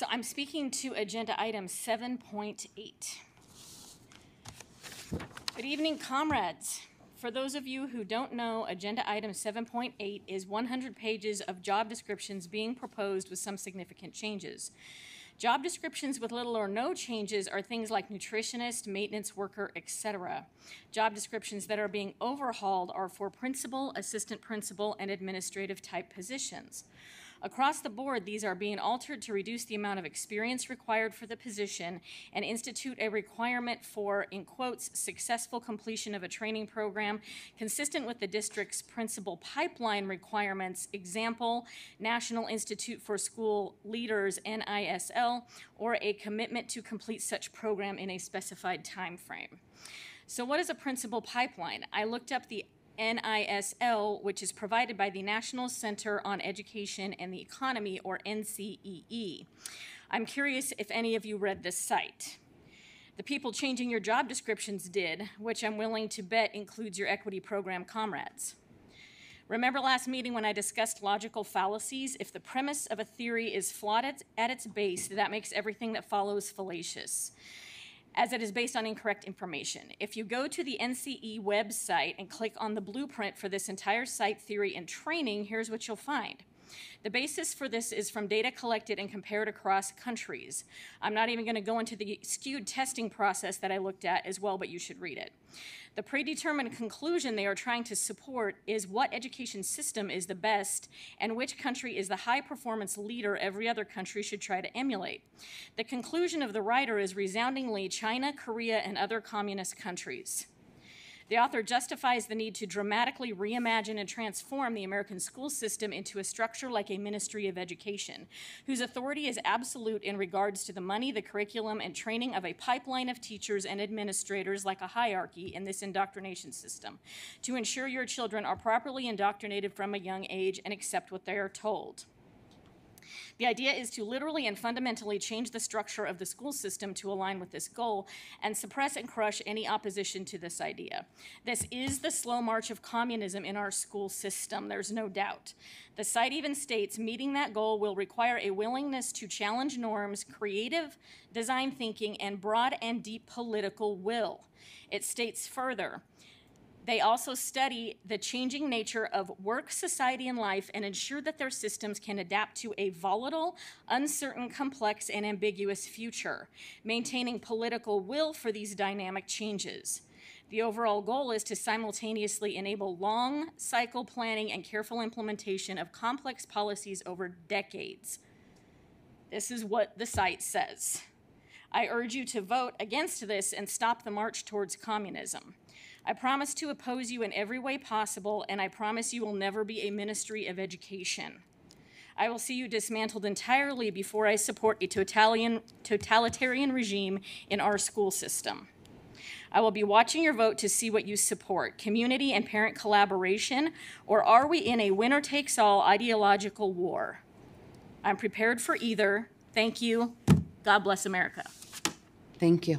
So I'm speaking to agenda item 7.8. Good evening, comrades. For those of you who don't know, agenda item 7.8 is 100 pages of job descriptions being proposed with some significant changes. Job descriptions with little or no changes are things like nutritionist, maintenance worker, etc. Job descriptions that are being overhauled are for principal, assistant principal, and administrative type positions. Across the board, these are being altered to reduce the amount of experience required for the position and institute a requirement for, in quotes, successful completion of a training program consistent with the district's principal pipeline requirements, example, National Institute for School Leaders, NISL, or a commitment to complete such program in a specified time frame. So what is a principal pipeline? I looked up the NISL, which is provided by the National Center on Education and the Economy, or NCEE. I'm curious if any of you read this site. The people changing your job descriptions did, which I'm willing to bet includes your equity program comrades. Remember last meeting when I discussed logical fallacies? If the premise of a theory is flawed at, its base, that makes everything that follows fallacious as it is based on incorrect information. If you go to the NCE website and click on the blueprint for this entire site theory and training, here's what you'll find. The basis for this is from data collected and compared across countries. I'm not even going to go into the skewed testing process that I looked at as well, but you should read it. The predetermined conclusion they are trying to support is what education system is the best and which country is the high performance leader every other country should try to emulate. The conclusion of the writer is resoundingly China, Korea, and other communist countries. The author justifies the need to dramatically reimagine and transform the American school system into a structure like a ministry of education, whose authority is absolute in regards to the money, the curriculum, and training of a pipeline of teachers and administrators like a hierarchy in this indoctrination system, to ensure your children are properly indoctrinated from a young age and accept what they are told. The idea is to literally and fundamentally change the structure of the school system to align with this goal and suppress and crush any opposition to this idea. This is the slow march of communism in our school system, there's no doubt. The site even states meeting that goal will require a willingness to challenge norms, creative design thinking, and broad and deep political will. It states further, they also study the changing nature of work, society, and life and ensure that their systems can adapt to a volatile, uncertain, complex, and ambiguous future, maintaining political will for these dynamic changes. The overall goal is to simultaneously enable long cycle planning and careful implementation of complex policies over decades. This is what the site says. I urge you to vote against this and stop the march towards communism. I promise to oppose you in every way possible, and I promise you will never be a ministry of education. I will see you dismantled entirely before I support a totalitarian regime in our school system. I will be watching your vote to see what you support community and parent collaboration, or are we in a winner takes all ideological war? I'm prepared for either. Thank you. God bless America. Thank you.